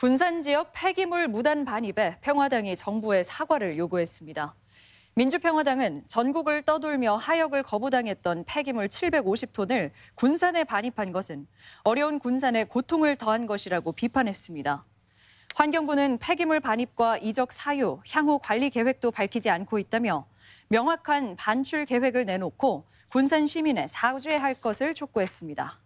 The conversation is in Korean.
군산 지역 폐기물 무단 반입에 평화당이 정부의 사과를 요구했습니다. 민주평화당은 전국을 떠돌며 하역을 거부당했던 폐기물 750톤을 군산에 반입한 것은 어려운 군산에 고통을 더한 것이라고 비판했습니다. 환경부는 폐기물 반입과 이적 사유, 향후 관리 계획도 밝히지 않고 있다며 명확한 반출 계획을 내놓고 군산 시민의 사죄할 것을 촉구했습니다.